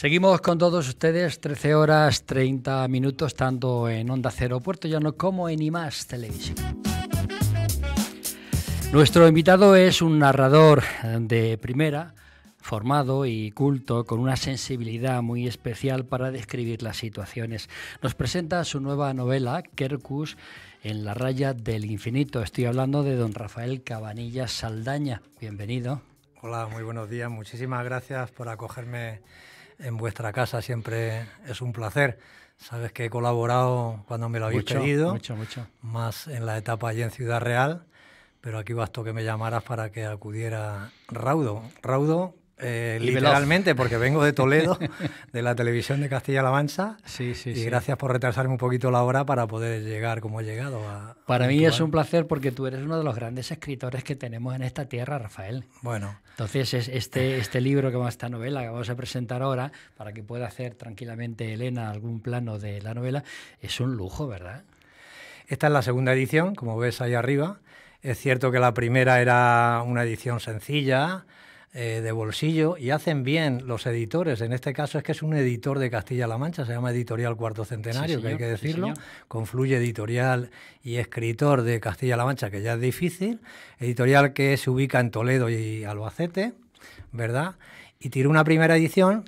Seguimos con todos ustedes, 13 horas 30 minutos, tanto en Onda Cero Puerto Llano como en IMAS Televisión. Nuestro invitado es un narrador de primera, formado y culto, con una sensibilidad muy especial para describir las situaciones. Nos presenta su nueva novela, Kerkus, en la raya del infinito. Estoy hablando de don Rafael Cabanillas Saldaña. Bienvenido. Hola, muy buenos días. Muchísimas gracias por acogerme en vuestra casa siempre es un placer. Sabes que he colaborado cuando me lo habéis pedido, mucho, mucho. más en la etapa allí en Ciudad Real, pero aquí bastó que me llamaras para que acudiera Raudo. Raudo, eh, literalmente, porque vengo de Toledo, de la televisión de Castilla-La Mancha. Sí, sí, y gracias por retrasarme un poquito la hora para poder llegar como he llegado. A, para mí es un placer porque tú eres uno de los grandes escritores que tenemos en esta tierra, Rafael. Bueno. Entonces, este, este libro, que va esta novela que vamos a presentar ahora, para que pueda hacer tranquilamente Elena algún plano de la novela, es un lujo, ¿verdad? Esta es la segunda edición, como ves ahí arriba. Es cierto que la primera era una edición sencilla, eh, de bolsillo y hacen bien los editores. En este caso es que es un editor de Castilla-La Mancha, se llama Editorial Cuarto Centenario, que hay que decirlo. Confluye editorial y escritor de Castilla-La Mancha, que ya es difícil. Editorial que se ubica en Toledo y Albacete, ¿verdad? Y tiró una primera edición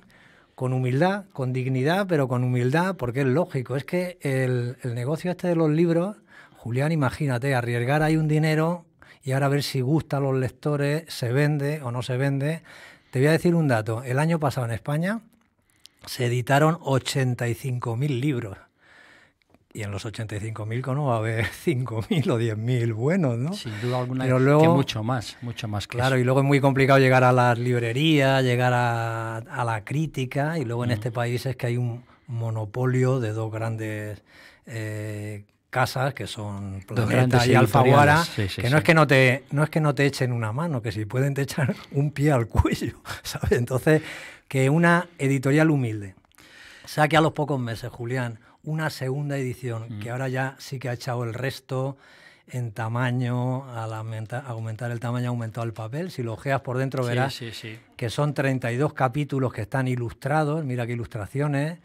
con humildad, con dignidad, pero con humildad, porque es lógico. Es que el, el negocio este de los libros, Julián, imagínate, arriesgar ahí un dinero y ahora a ver si gusta a los lectores, se vende o no se vende. Te voy a decir un dato. El año pasado en España se editaron 85.000 libros. Y en los 85.000 ¿cómo va a haber 5.000 o 10.000 buenos, ¿no? Sin duda alguna, Pero luego, que mucho más, mucho más. claro, y luego es muy complicado llegar a las librerías, llegar a, la crítica, y luego en este país es que hay un monopolio de dos grandes eh, casas, que son Planeta y Alfaguara, que no es que no te, no es que no te echen una mano, que si pueden te echar un pie al cuello, ¿sabes? Entonces, que una editorial humilde saque a los pocos meses, Julián, una segunda edición, mm. que ahora ya sí que ha echado el resto en tamaño, a aumentar, aumentar el tamaño ha aumentado el papel. Si lo ojeas por dentro verás que son 32 capítulos que están ilustrados, mira qué ilustraciones,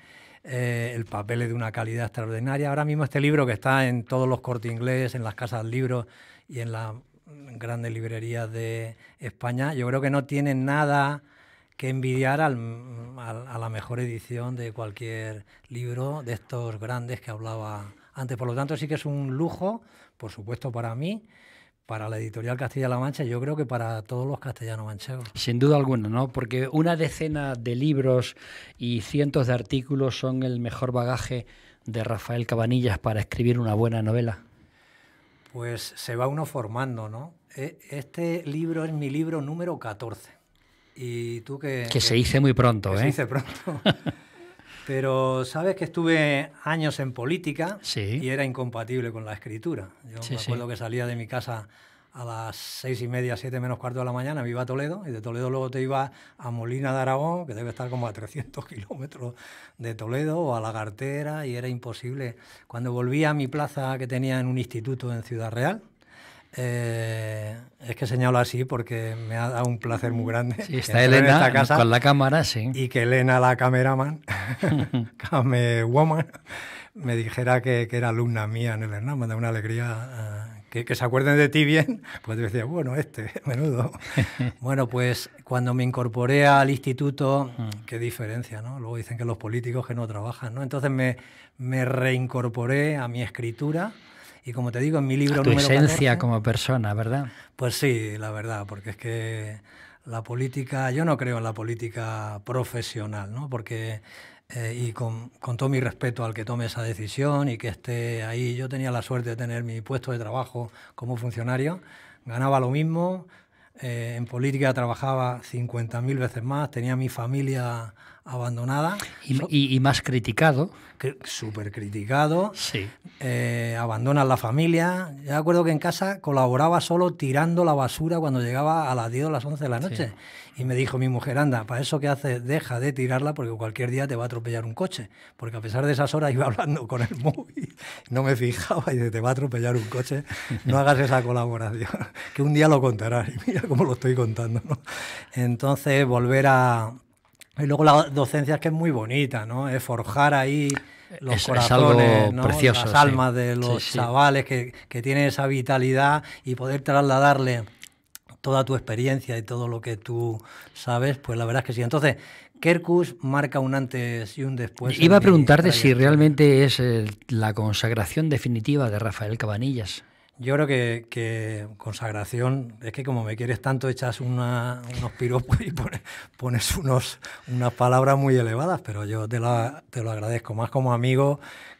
eh, el papel es de una calidad extraordinaria. Ahora mismo este libro que está en todos los cortes inglés, en las casas de libros y en las grandes librerías de España, yo creo que no tiene nada que envidiar a la mejor edición de cualquier libro de estos grandes que hablaba antes. Por lo tanto, sí que es un lujo, por supuesto, para mí para la editorial Castilla-La Mancha, yo creo que para todos los castellanos manchegos. Sin duda alguna, ¿no? Porque una decena de libros y cientos de artículos son el mejor bagaje de Rafael Cabanillas para escribir una buena novela. Pues se va uno formando, ¿no? E, este libro es mi libro número 14. Y tú que... Que, se hice muy pronto, ¿eh? Se pronto. Pero sabes que estuve años en política y era incompatible con la escritura. Yo me acuerdo que salía de mi casa a las seis y media, siete menos cuarto de la mañana, me iba a Toledo y de Toledo luego te iba a Molina de Aragón, que debe estar como a 300 kilómetros de Toledo, o a La Gartera, y era imposible. Cuando volví a mi plaza que tenía en un instituto en Ciudad Real, eh, es que señalo así porque me ha dado un placer muy grande. Sí, está Elena en esta casa con la cámara, Y que Elena, la cameraman, me dijera que, era alumna mía en el Hernán. Me da una alegría eh, que, se acuerden de ti bien. Pues decía, bueno, este, menudo. bueno, pues cuando me incorporé al instituto, mm. qué diferencia, ¿no? Luego dicen que los políticos que no trabajan, ¿no? Entonces me reincorporé a mi escritura y como te digo, en mi libro... A tu esencia como persona, ¿verdad? Pues sí, la verdad, porque es que la política, yo no creo en la política profesional, ¿no? Porque, eh, y con, todo mi respeto al que tome esa decisión y que esté ahí, yo tenía la suerte de tener mi puesto de trabajo como funcionario, ganaba lo mismo, eh, en política trabajaba 50.000 veces más, tenía mi familia abandonada. Y, más criticado. Súper criticado. Sí. Eh, abandonas la familia. Yo acuerdo que en casa colaboraba solo tirando la basura cuando llegaba a las 10 o las 11 de la noche. Y me dijo mi mujer, anda, para eso que haces, deja de tirarla porque cualquier día te va a atropellar un coche. Porque a pesar de esas horas iba hablando con el móvil, no me fijaba y te va a atropellar un coche. No hagas esa colaboración, que un día lo contarás. Y mira cómo lo estoy contando. Entonces, volver a y luego la docencia es que es muy bonita, ¿no? Es forjar ahí los corazones, las almas de los chavales Que, tienen esa vitalidad y poder trasladarle toda tu experiencia y todo lo que tú sabes, pues la verdad es que sí. Entonces, Kerkus marca un antes y un después. Iba a preguntarte si realmente es eh, la consagración definitiva de Rafael Cabanillas yo creo que, consagración, es que como me quieres tanto, echas unos piropos y pones, unos, unas palabras muy elevadas, pero yo te, te lo agradezco más como amigo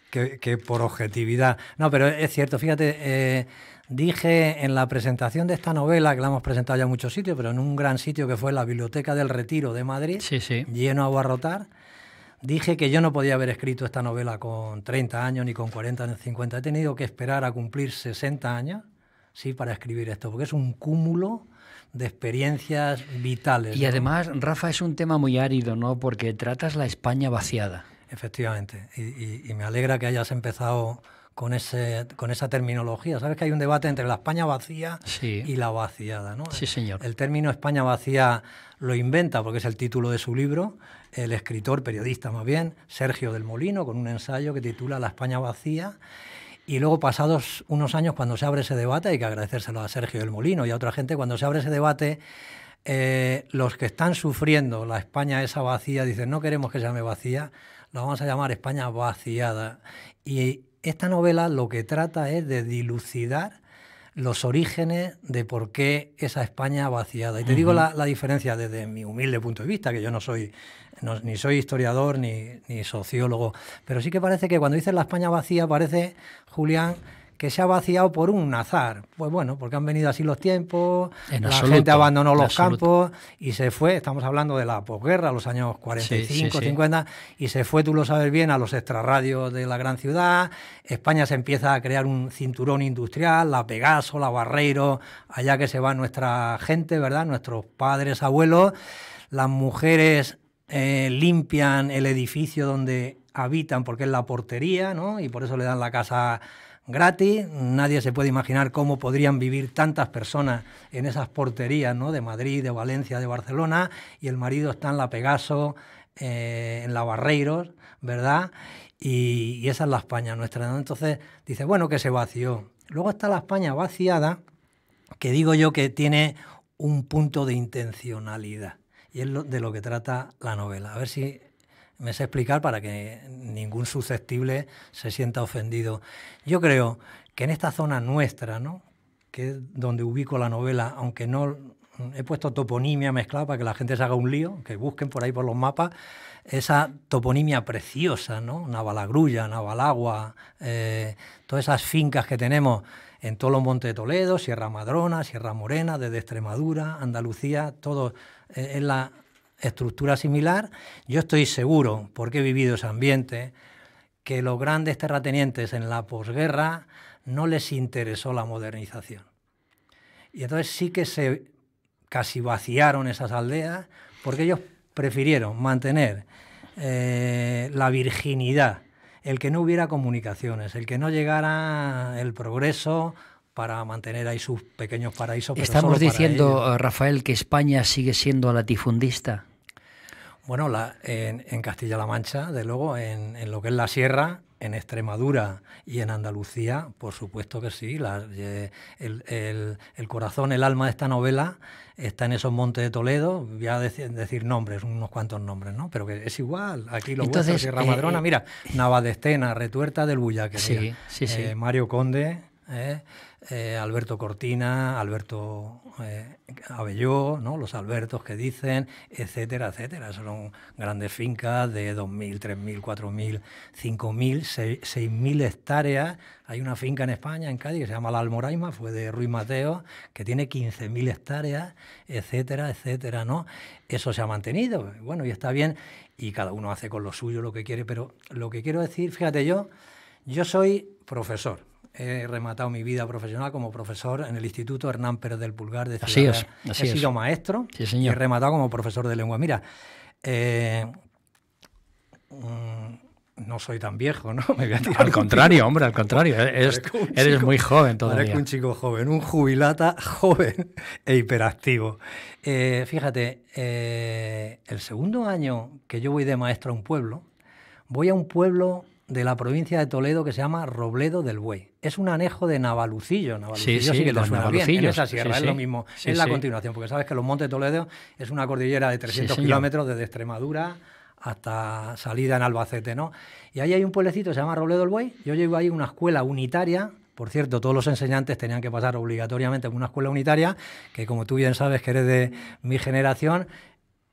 que, por objetividad. No, pero es cierto, fíjate, eh, dije en la presentación de esta novela, que la hemos presentado ya en muchos sitios, pero en un gran sitio que fue la Biblioteca del Retiro de Madrid, lleno a abarrotar Dije que yo no podía haber escrito esta novela con 30 años, ni con 40, ni con 50. He tenido que esperar a cumplir 60 años sí, para escribir esto, porque es un cúmulo de experiencias vitales. Y además, Rafa, es un tema muy árido, ¿no? Porque tratas la España vaciada. Efectivamente, y me alegra que hayas empezado con, ese, con esa terminología. Sabes que hay un debate entre la España vacía y la vaciada, ¿no? Sí, señor. El término España vacía lo inventa porque es el título de su libro, el escritor, periodista más bien, Sergio del Molino, con un ensayo que titula La España vacía. Y luego, pasados unos años, cuando se abre ese debate, hay que agradecérselo a Sergio del Molino y a otra gente, cuando se abre ese debate, eh, los que están sufriendo la España esa vacía dicen, no queremos que se llame vacía, la vamos a llamar España vaciada. Y esta novela lo que trata es de dilucidar los orígenes de por qué esa España vaciada. Y te digo la, diferencia desde mi humilde punto de vista, que yo no soy, ni soy historiador ni, ni sociólogo, pero sí que parece que cuando dices la España vacía parece, Julián, que se ha vaciado por un azar. Pues bueno, porque han venido así los tiempos, la gente abandonó los campos y se fue, estamos hablando de la posguerra, los años 45, 50, y se fue, tú lo sabes bien, a los extrarradios de la gran ciudad. España se empieza a crear un cinturón industrial, la Pegaso, la Barreiro, allá que se va nuestra gente, ¿verdad? Nuestros padres, abuelos, las mujeres eh, limpian el edificio donde habitan porque es la portería, ¿no? Y por eso le dan la casa gratis. Nadie se puede imaginar cómo podrían vivir tantas personas en esas porterías ¿no? de Madrid, de Valencia, de Barcelona, y el marido está en la Pegaso, eh, en la Barreiros, ¿verdad? Y, esa es la España nuestra. Entonces dice, bueno, que se vació. Luego está la España vaciada, que digo yo que tiene un punto de intencionalidad. Y es de lo que trata la novela. A ver si me sé explicar para que ningún susceptible se sienta ofendido. Yo creo que en esta zona nuestra, ¿no? que es donde ubico la novela, aunque no he puesto toponimia mezclada para que la gente se haga un lío, que busquen por ahí por los mapas, esa toponimia preciosa, ¿no? Navalagrulla, Navalagua, eh, todas esas fincas que tenemos en todos los montes de Toledo, Sierra Madrona, Sierra Morena, desde Extremadura, Andalucía, todo eh, es la estructura similar, yo estoy seguro, porque he vivido ese ambiente, que los grandes terratenientes en la posguerra no les interesó la modernización. Y entonces sí que se casi vaciaron esas aldeas porque ellos prefirieron mantener eh, la virginidad, el que no hubiera comunicaciones, el que no llegara el progreso para mantener ahí sus pequeños paraísos. Estamos diciendo, Rafael, que España sigue siendo latifundista. Bueno, la, en, Castilla-La Mancha, de luego, en, lo que es la sierra, en Extremadura y en Andalucía, por supuesto que sí. Eh, el, corazón, el alma de esta novela está en esos montes de Toledo. Voy a decir, nombres, unos cuantos nombres, ¿no? Pero que es igual. Aquí lo Entonces, Sierra eh, Madrona, eh, mira, Navadestena, Retuerta del Bullaque, sí, sí, sí. Eh, Mario Conde. ¿eh? Eh, Alberto Cortina, Alberto eh, Abelló, ¿no? los Albertos que dicen, etcétera, etcétera. Son grandes fincas de 2.000, 3.000, 4.000, 5.000, 6.000 hectáreas. Hay una finca en España, en Cádiz, que se llama La Almoraima, fue de Ruiz Mateo, que tiene 15.000 hectáreas, etcétera, etcétera. ¿no? Eso se ha mantenido, bueno, y está bien, y cada uno hace con lo suyo lo que quiere, pero lo que quiero decir, fíjate yo, yo soy profesor, he rematado mi vida profesional como profesor en el Instituto Hernán Pérez del Pulgar de Ciudad. Así es, He sido maestro señor. y he rematado como profesor de lengua. Mira, eh, mm, no soy tan viejo, ¿no? al contrario, hombre, al contrario. Eh, eres, muy joven todavía. eres un chico joven, un jubilata joven e hiperactivo. Eh, fíjate, el segundo año que yo voy de maestro a un pueblo, voy a un pueblo de la provincia de Toledo que se llama Robledo del Buey es un anejo de Navalucillo. Navalucillo sí, que es lo mismo, es la continuación, porque sabes que los Montes Toledo es una cordillera de 300 kilómetros desde Extremadura hasta salida en Albacete, ¿no? Y ahí hay un pueblecito, se llama Robledo del Buey. Yo llego ahí a una escuela unitaria. Por cierto, todos los enseñantes tenían que pasar obligatoriamente por una escuela unitaria, que como tú bien sabes que eres de mi generación,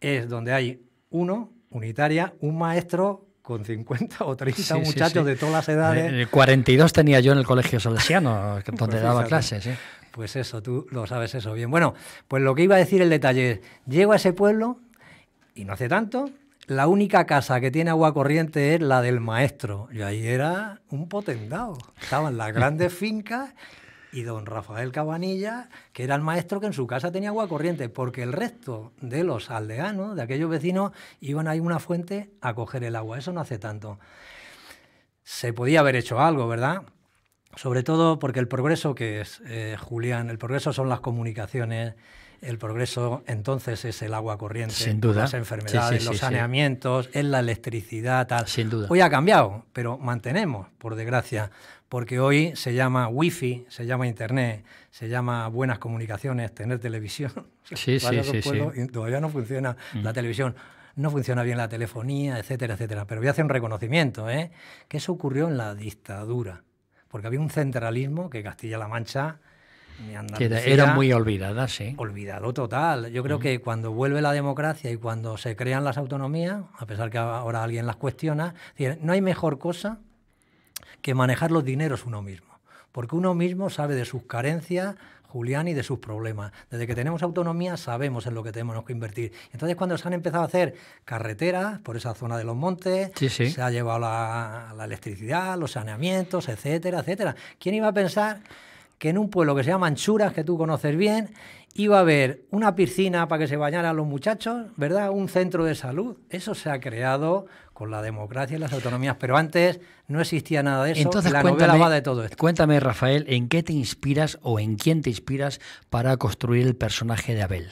es donde hay uno, unitaria, un maestro con 50 o 30 muchachos de todas las edades. El 42 tenía yo en el colegio salesiano, donde pues daba clases. ¿eh? Pues eso, tú lo sabes eso bien. Bueno, pues lo que iba a decir el detalle es, llego a ese pueblo, y no hace tanto, la única casa que tiene agua corriente es la del maestro. Y ahí era un potendado. Estaban las grandes fincas y don Rafael Cabanilla, que era el maestro que en su casa tenía agua corriente, porque el resto de los aldeanos, de aquellos vecinos, iban a ir a una fuente a coger el agua. Eso no hace tanto. Se podía haber hecho algo, ¿verdad? Sobre todo porque el progreso que es, eh, Julián, el progreso son las comunicaciones, el progreso entonces es el agua corriente, Sin duda. las enfermedades, los saneamientos, es la electricidad, Sin duda. Hoy ha cambiado, pero mantenemos, por desgracia, porque hoy se llama wifi, se llama internet, se llama buenas comunicaciones, tener televisión. Sí, sí, sí, pues Todavía no funciona la mm. televisión, no funciona bien la telefonía, etcétera, etcétera. Pero voy a hacer un reconocimiento, ¿eh? que ocurrió en la dictadura, porque había un centralismo que Castilla-La Mancha... era, muy olvidada, sí. Olvidado total. Yo creo mm. que cuando vuelve la democracia y cuando se crean las autonomías, a pesar que ahora alguien las cuestiona, no hay mejor cosa que manejar los dineros uno mismo, porque uno mismo sabe de sus carencias, Julián, y de sus problemas. Desde que tenemos autonomía sabemos en lo que tenemos que invertir. Entonces cuando se han empezado a hacer carreteras por esa zona de los montes, se ha llevado la, la electricidad, los saneamientos, etcétera, etcétera. ¿Quién iba a pensar que en un pueblo que se llama Anchuras, que tú conoces bien, iba a haber una piscina para que se bañaran los muchachos, ¿verdad? Un centro de salud. Eso se ha creado con la democracia y las autonomías, pero antes no existía nada de eso. Entonces, la cuéntame, novela de todo Cuéntame, Rafael, ¿en qué te inspiras o en quién te inspiras para construir el personaje de Abel?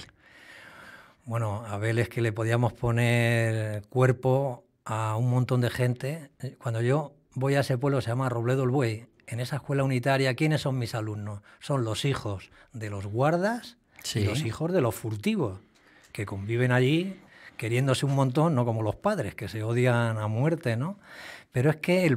Bueno, Abel es que le podíamos poner cuerpo a un montón de gente. Cuando yo voy a ese pueblo, se llama Robledo el Buey, en esa escuela unitaria, ¿quiénes son mis alumnos? Son los hijos de los guardas y los hijos de los furtivos, que conviven allí queriéndose un montón, no como los padres, que se odian a muerte, ¿no? Pero es que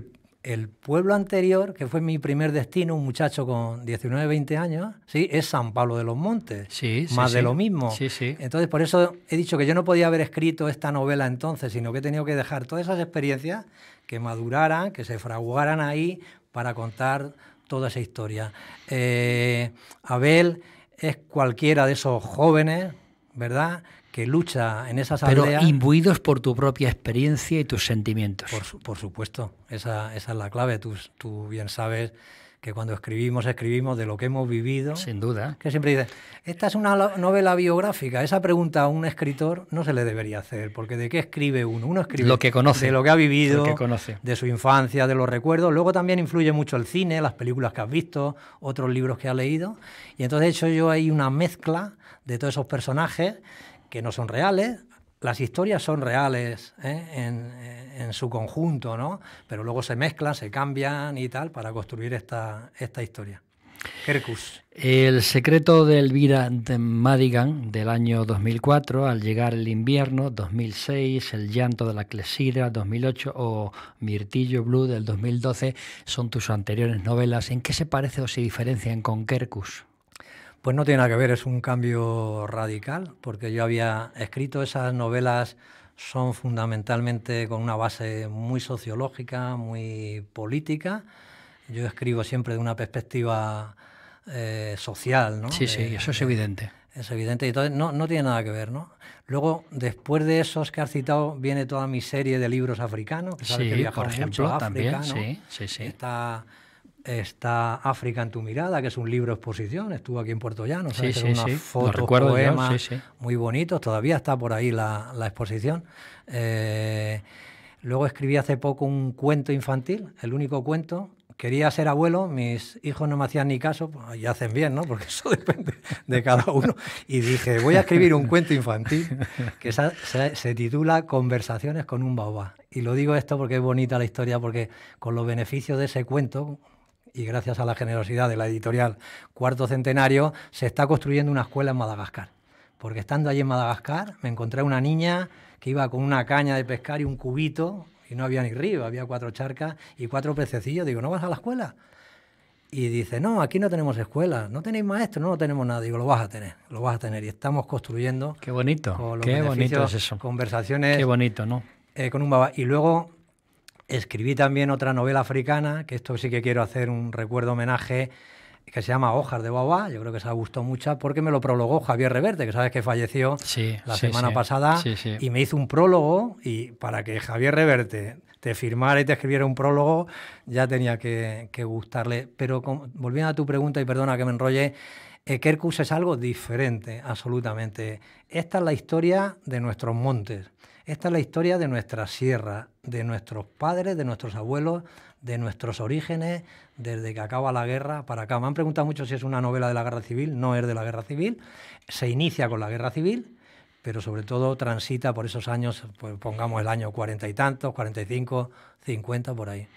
el, pueblo anterior, que fue mi primer destino, un muchacho con 19, 20 años, ¿sí? es San Pablo de los Montes. Sí, más de lo mismo. Sí, sí. Entonces, por eso he dicho que yo no podía haber escrito esta novela entonces, sino que he tenido que dejar todas esas experiencias que maduraran, que se fraguaran ahí para contar toda esa historia. Eh, Abel es cualquiera de esos jóvenes, ¿verdad? que lucha en esas aldeas. Pero imbuidos por tu propia experiencia y tus sentimientos. Por, supuesto, esa, es la clave. Tú, tú, bien sabes que cuando escribimos, escribimos de lo que hemos vivido. Sin duda. Que siempre dices, esta es una novela biográfica. Esa pregunta a un escritor no se le debería hacer, porque ¿de qué escribe uno? Uno escribe lo que conoce, de lo que ha vivido, que conoce. de su infancia, de los recuerdos. Luego también influye mucho el cine, las películas que has visto, otros libros que has leído. Y entonces de hecho yo hay una mezcla de todos esos personajes que no son reales. Las historias son reales ¿eh? en, su conjunto, Pero luego se mezclan, se cambian y tal para construir esta, historia. Kerkus. El secreto de Elvira de Madigan del año 2004, al llegar el invierno, 2006, El llanto de la Clesira, 2008 o Mirtillo Blue del 2012, son tus anteriores novelas. ¿En qué se parece o se diferencian con Kerkus? Pues no tiene nada que ver, es un cambio radical, porque yo había escrito esas novelas, son fundamentalmente con una base muy sociológica, muy política. Yo escribo siempre de una perspectiva eh, social, ¿no? Sí, sí, eso es evidente. Es evidente, y entonces no, no tiene nada que ver, ¿no? Luego, después de esos que has citado, viene toda mi serie de libros africanos, que que por ejemplo, sí, sí, sí. Está África en tu mirada, que es un libro exposición, estuvo aquí en Puerto Llano, sí, sí, sí. recuerdo poemas muy bonito. todavía está por ahí la, exposición. Eh, luego escribí hace poco un cuento infantil, el único cuento, quería ser abuelo, mis hijos no me hacían ni caso, pues, y hacen bien, ¿no? Porque eso depende de cada uno. Y dije, voy a escribir un cuento infantil que se, titula Conversaciones con un baobá. Y lo digo esto porque es bonita la historia, porque con los beneficios de ese cuento, y gracias a la generosidad de la editorial Cuarto Centenario, se está construyendo una escuela en Madagascar. Porque estando allí en Madagascar me encontré una niña que iba con una caña de pescar y un cubito y no había ni río, había cuatro charcas y cuatro pececillos. Digo, ¿no vas a la escuela? Y dice, no, aquí no tenemos escuela, no tenéis maestro, no, tenemos nada. Digo, lo vas a tener, lo vas a tener. Y estamos construyendo. Qué bonito, qué bonito es eso. Conversaciones. Qué bonito, ¿no? Eh, con un baba. Y luego Escribí también otra novela africana, que esto sí que quiero hacer un recuerdo homenaje, que se llama Hojas de Baba. yo creo que se ha gustado mucho, porque me lo prologó Javier Reverte, que sabes que falleció la semana pasada, y me hizo un prólogo, y para que Javier Reverte te firmara y te escribiera un prólogo, ya tenía que, gustarle. Pero volviendo a tu pregunta, y perdona que me enrolle, Kerkus eh, es algo diferente, absolutamente. Esta es la historia de nuestros montes, esta es la historia de nuestra sierra, de nuestros padres, de nuestros abuelos, de nuestros orígenes, desde que acaba la guerra para acá. Me han preguntado mucho si es una novela de la guerra civil, no es de la guerra civil, se inicia con la guerra civil pero sobre todo transita por esos años, pues pongamos el año cuarenta y tantos, cuarenta y cinco, cincuenta, por ahí.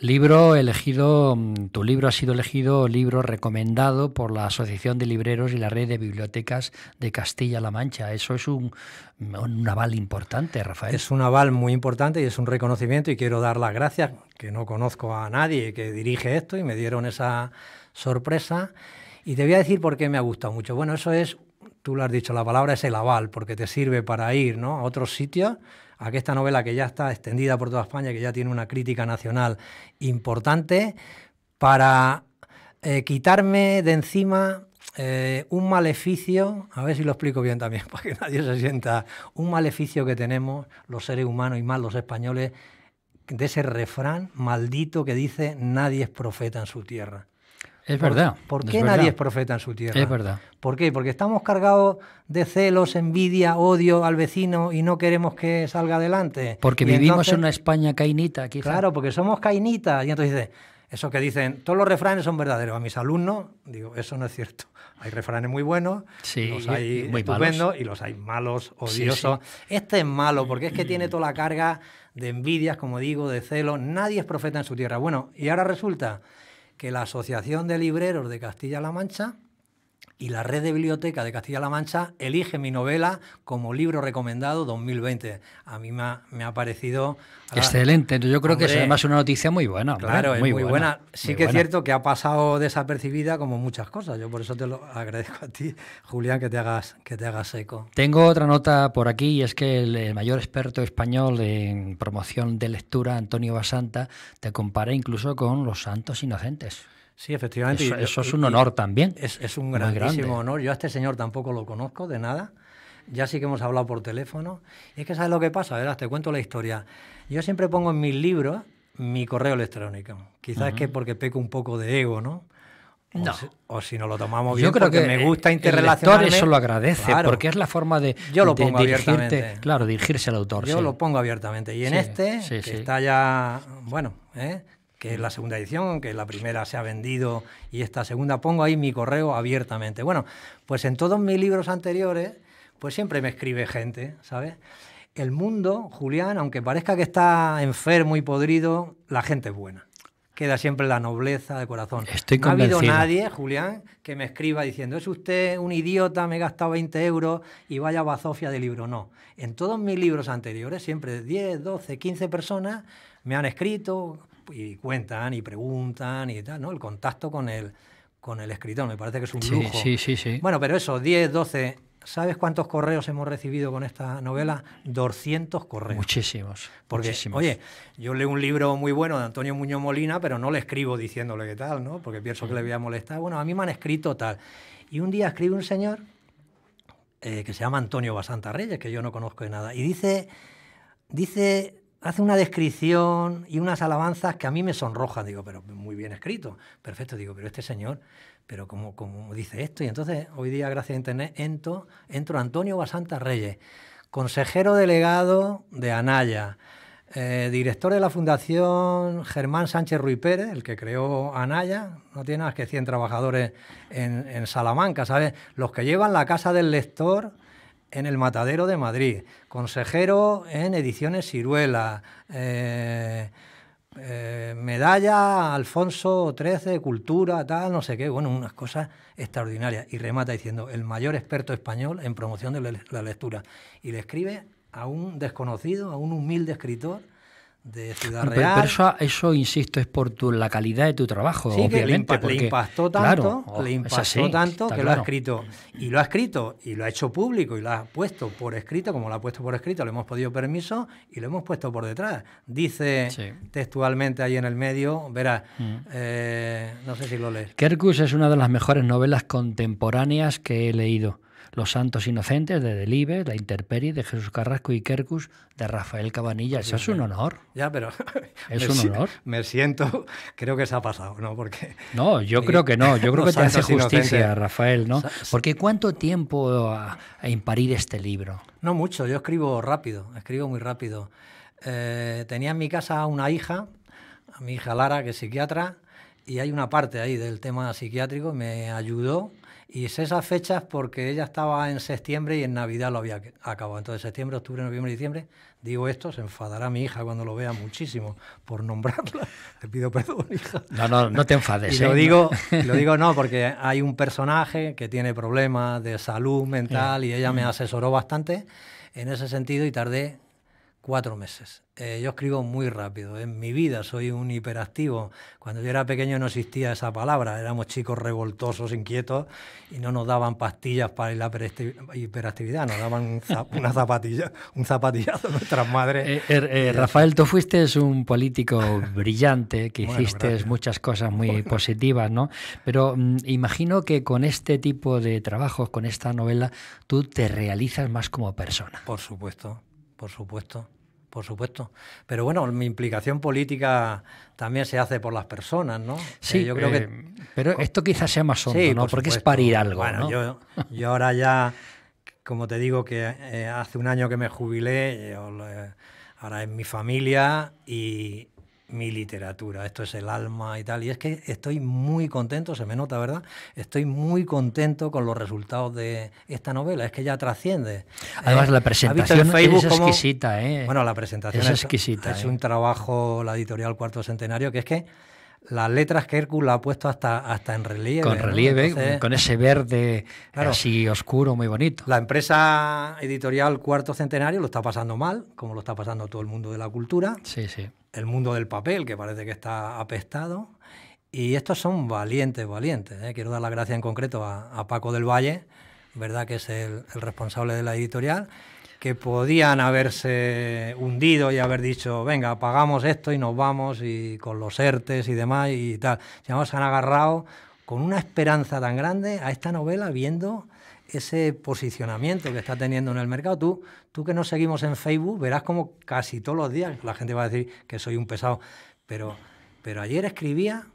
Libro elegido, mm, tu libro ha sido elegido libro recomendado por la Asociación de Libreros y la Red de Bibliotecas de Castilla-La Mancha. Eso es un, un aval importante, Rafael. Es un aval muy importante y es un reconocimiento y quiero dar las gracias, que no conozco a nadie que dirige esto y me dieron esa sorpresa. Y te voy a decir por qué me ha gustado mucho. Bueno, eso es tú lo has dicho, la palabra es el aval, porque te sirve para ir a otros sitios, a que esta novela que ya está extendida por toda España, que ya tiene una crítica nacional importante, para eh, quitarme de encima eh, un maleficio, a ver si lo explico bien también, para que nadie se sienta, un maleficio que tenemos los seres humanos y más los españoles, de ese refrán maldito que dice nadie es profeta en su tierra. Es verdad. ¿Por qué nadie es profeta en su tierra? Es verdad. ¿Por qué? Porque estamos cargados de celos, envidia, odio al vecino y no queremos que salga adelante. Porque vivimos en una España cainita, aquí. Claro, porque somos cainitas. Y entonces dice, eso que dicen, todos los refranes son verdaderos. A mis alumnos, digo, eso no es cierto. Hay refranes muy buenos, los hay muy estupendos y los hay malos, odiosos. Este es malo porque es que tiene toda la carga de envidias, como digo, de celos. Nadie es profeta en su tierra. Bueno, y ahora resulta que la Asociación de Libreros de Castilla-La Mancha y la Red de Biblioteca de Castilla-La Mancha elige mi novela como libro recomendado 2020. A mí me ha, parecido... Excelente, yo creo que es además una noticia muy buena. claro, muy es muy buena. Sí que es cierto que ha pasado desapercibida como muchas cosas. Yo por eso te lo agradezco a ti, Julián, que te hagas, que te hagas eco. Tengo otra nota por aquí y es que el, el mayor experto español en promoción de lectura, Antonio Basanta, te compara incluso con los santos inocentes. Sí, efectivamente. Eso, es un honor también. Es, un grandísimo honor. Yo a este señor tampoco lo conozco de nada. Ya sí que hemos hablado por teléfono. Y es que sabes lo que pasa, verás, te cuento la historia. Yo siempre pongo en mis libros mi correo electrónico. Quizás es que porque peco un poco de ego, ¿no? O no. Si, o si no lo tomamos bien, yo creo que me gusta interrelacionar. El eso lo agradece, porque es la forma de, yo lo pongo de, claro, dirigirse al autor. Yo lo pongo abiertamente. Y en este, que está ya, bueno, ¿eh? que es la segunda edición, que la primera se ha vendido y esta segunda pongo ahí mi correo abiertamente. Bueno, pues en todos mis libros anteriores, pues siempre me escribe gente, ¿sabes? El mundo, Julián, aunque parezca que está enfermo y podrido, la gente es buena. Queda siempre la nobleza de corazón. no ha habido nadie, Julián, que me escriba diciendo, es usted un idiota, me he gastado 20 euros y vaya bazofia de libro. No. En todos mis libros anteriores, siempre 10, 12, 15 personas me han escrito, y cuentan y preguntan y tal, ¿no? El contacto con el, con el escritor, me parece que es un lujo. Sí, sí, sí. Bueno, pero eso, 10, 12, ¿Sabes cuántos correos hemos recibido con esta novela? 200 correos. Muchísimos. Porque, muchísimos. oye, yo leo un libro muy bueno de Antonio Muñoz Molina, pero no le escribo diciéndole qué tal, ¿no? Porque pienso que le voy a molestar. Bueno, a mí me han escrito tal. Y un día escribe un señor eh, que se llama Antonio Basanta Reyes, que yo no conozco de nada, y dice, dice hace una descripción y unas alabanzas que a mí me sonrojan. Digo, pero muy bien escrito, perfecto. Digo, pero este señor, pero como dice esto? Y entonces, hoy día, gracias a Internet, entro, Antonio Basanta Reyes, consejero delegado de Anaya, eh, director de la Fundación Germán Sánchez Ruy Pérez, el que creó Anaya, no tiene más que 100 trabajadores en, en Salamanca, ¿sabes? Los que llevan la casa del lector en el Matadero de Madrid, consejero en Ediciones Ciruela, eh, eh, medalla Alfonso XIII, cultura, tal, no sé qué, bueno, unas cosas extraordinarias. Y remata diciendo, el mayor experto español en promoción de la lectura. Y le escribe a un desconocido, a un humilde escritor de Ciudad Pero, eso, insisto, es por la calidad de tu trabajo. le, impactó tanto, le oh, impactó tanto que lo ha escrito. Y lo ha escrito, y lo ha hecho público, y lo ha puesto por escrito, como lo ha puesto por escrito, le hemos podido permiso y lo hemos puesto por detrás. Dice textualmente ahí en el medio, verás, mm. eh, no sé si lo lees. Kerkus es una de las mejores novelas contemporáneas que he leído. Los Santos Inocentes de Delibes, La Interperi de Jesús Carrasco y Kerkus de Rafael Cabanilla. Eso es un honor. Ya, pero. Es un honor. Me siento, creo que se ha pasado, ¿no? Porque. No, yo creo que no. Yo creo que te hace justicia, Rafael, ¿no? Porque ¿cuánto tiempo a, imparir este libro? No mucho, yo escribo rápido, escribo muy rápido. Eh, tenía en mi casa una hija, a mi hija Lara, que es psiquiatra, y hay una parte ahí del tema psiquiátrico, me ayudó y esas fechas porque ella estaba en septiembre y en Navidad lo había acabado. Entonces, septiembre, octubre, noviembre, diciembre. Digo esto, se enfadará mi hija cuando lo vea muchísimo por nombrarla. Te pido perdón, hija. No, no, no te enfades. ¿eh? lo, digo, no. lo digo no, porque hay un personaje que tiene problemas de salud mental y ella me mm. asesoró bastante en ese sentido y tardé cuatro meses. Eh, yo escribo muy rápido. En mi vida soy un hiperactivo. Cuando yo era pequeño no existía esa palabra. Éramos chicos revoltosos, inquietos, y no nos daban pastillas para la hiperactividad. Nos daban una zapatilla, un zapatillazo nuestras madres. Eh, er, eh, Rafael, tú fuiste un político brillante, que hiciste muchas cosas muy positivas, ¿no? Pero mm, imagino que con este tipo de trabajos, con esta novela, tú te realizas más como persona. Por supuesto, por supuesto, por supuesto. Pero bueno, mi implicación política también se hace por las personas, ¿no? Sí, eh, yo creo que... Eh, pero esto quizás sea más hondo, ¿no? Porque es parir algo, bueno, yo, ahora ya, como te digo, que eh, hace un año que me jubilé, ahora es mi familia y, mi literatura, esto es el alma y tal. Y es que estoy muy contento, se me nota, ¿verdad? Estoy muy contento con los resultados de esta novela, es que ya trasciende. Además, la eh, presentación es exquisita, ¿eh? Bueno, la presentación es, exquisita. Es, ¿eh? un trabajo, la editorial Cuarto Centenario, que es que las letras que Hércules ha puesto hasta, hasta en relieve. Con relieve, con ese verde así oscuro, muy bonito. La empresa editorial Cuarto Centenario lo está pasando mal, como lo está pasando todo el mundo de la cultura. Sí, sí. El mundo del papel, que parece que está apestado. Y estos son valientes, valientes. ¿eh? Quiero dar las gracias en concreto a, Paco del Valle, ¿verdad? que es el responsable de la editorial que podían haberse hundido y haber dicho, venga, pagamos esto y nos vamos y con los ERTES y demás y tal. se han agarrado con una esperanza tan grande a esta novela viendo ese posicionamiento que está teniendo en el mercado. Tú, tú que nos seguimos en Facebook, verás como casi todos los días la gente va a decir que soy un pesado. Pero, pero ayer escribía,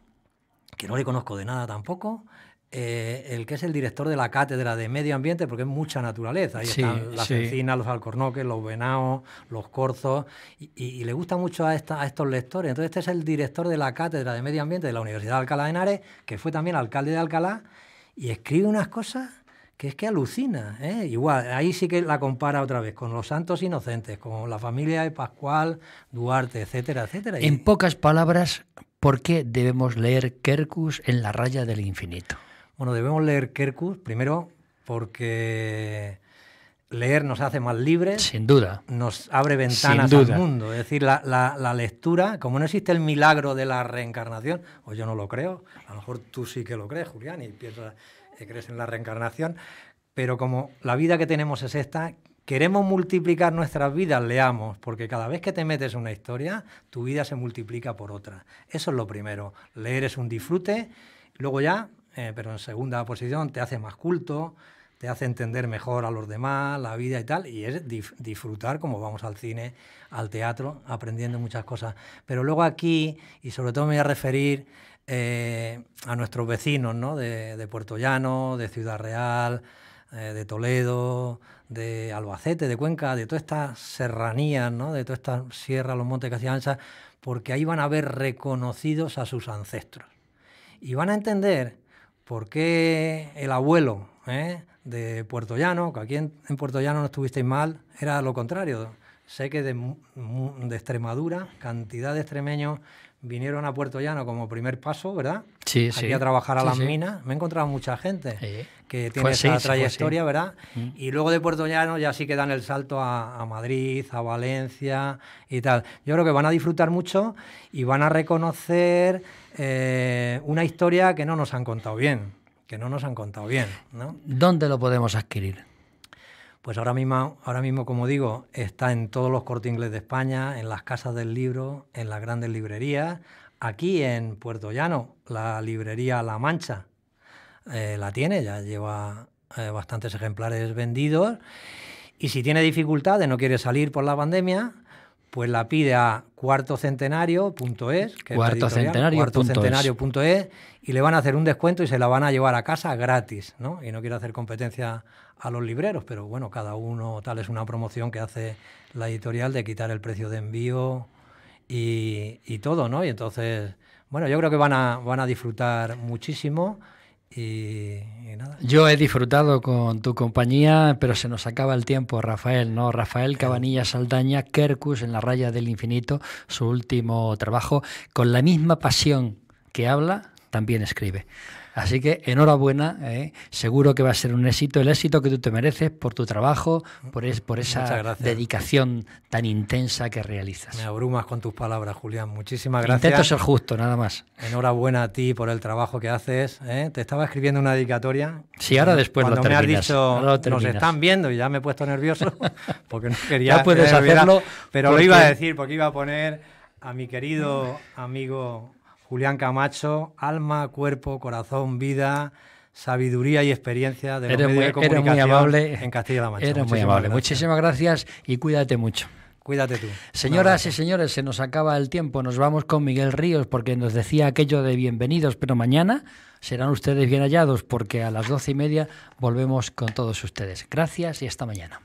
que no le conozco de nada tampoco, eh, el que es el director de la cátedra de medio ambiente, porque es mucha naturaleza. Ahí están las encinas, los alcornoques, los venaos los corzos, y, le gusta mucho a, estos lectores. Entonces, este es el director de la cátedra de medio ambiente de la Universidad de Alcalá de Henares, que fue también alcalde de Alcalá, y escribe unas cosas que es que alucina. ¿eh? Igual, ahí sí que la compara otra vez con los santos inocentes, con la familia de Pascual, Duarte, etcétera, etcétera. En pocas palabras, ¿por qué debemos leer Kerkus en la raya del infinito? Bueno, debemos leer Kerkus primero porque leer nos hace más libres. Sin duda. Nos abre ventanas al mundo. Es decir, la, lectura, como no existe el milagro de la reencarnación, o yo no lo creo, a lo mejor tú sí que lo crees, Julián, y piensas, que crees en la reencarnación, pero como la vida que tenemos es esta, queremos multiplicar nuestras vidas, leamos, porque cada vez que te metes una historia, tu vida se multiplica por otra. Eso es lo primero. Leer es un disfrute, luego ya eh, pero en segunda posición te hace más culto, te hace entender mejor a los demás, la vida y tal, y es disfrutar como vamos al cine, al teatro, aprendiendo muchas cosas. Pero luego aquí, y sobre todo me voy a referir eh, a nuestros vecinos ¿no? de, Puerto Llano, de Ciudad Real, eh, de Toledo, de Albacete, de Cuenca, de todas estas serranías, ¿no? de todas estas sierras, los montes casi anchas, porque ahí van a ver reconocidos a sus ancestros. Y van a entender ¿por qué el abuelo eh, de Puerto Llano, que aquí en, en Puerto Llano no estuvisteis mal, era lo contrario? Sé que de, Extremadura, cantidad de extremeños vinieron a Puerto Llano como primer paso, ¿verdad? Sí, Aquí a trabajar a las minas. Me he encontrado mucha gente que tiene esa trayectoria, ¿verdad? Mm. Y luego de Puerto Llano ya sí que dan el salto a, Madrid, a Valencia y tal. Yo creo que van a disfrutar mucho y van a reconocer eh, una historia que no nos han contado bien. Que no nos han contado bien, ¿no? ¿Dónde lo podemos adquirir? Pues ahora mismo, ahora mismo, como digo, está en todos los cortingles de España, en las casas del libro, en las grandes librerías, aquí en Puerto Llano, la librería La Mancha eh, la tiene, ya lleva eh, bastantes ejemplares vendidos. Y si tiene dificultades, no quiere salir por la pandemia, pues la pide a cuartocentenario.es, que cuartocentenario.es, y le van a hacer un descuento y se la van a llevar a casa gratis, ¿no? Y no quiero hacer competencia a los libreros, pero bueno, cada uno, tal, es una promoción que hace la editorial de quitar el precio de envío y, y todo, ¿no? Y entonces, bueno, yo creo que van a, van a disfrutar muchísimo. Yo he disfrutado con tu compañía, pero se nos acaba el tiempo, Rafael, ¿no? Rafael Cabanilla Saldaña, Kerkus en la raya del infinito, su último trabajo, con la misma pasión que habla, también escribe. Así que enhorabuena, ¿eh? seguro que va a ser un éxito, el éxito que tú te mereces por tu trabajo, por, esa dedicación tan intensa que realizas. Me abrumas con tus palabras, Julián, muchísimas gracias. Intento ser justo, nada más. Enhorabuena a ti por el trabajo que haces. ¿eh? Te estaba escribiendo una dedicatoria. Sí, ahora después Cuando me has dicho, nos están viendo y ya me he puesto nervioso porque no quería... ya puedes hacerlo. pero lo iba a decir porque iba a poner a mi querido amigo Julián Camacho, alma, cuerpo, corazón, vida, sabiduría y experiencia de los medios muy, de amable, en Castilla-La Mancha. Eres muy amable. Muchísimas gracias y cuídate mucho. Cuídate tú. Señoras y señores, se nos acaba el tiempo. Nos vamos con Miguel Ríos porque nos decía aquello de bienvenidos, pero mañana serán ustedes bien hallados porque a las doce y media volvemos con todos ustedes. Gracias y hasta mañana.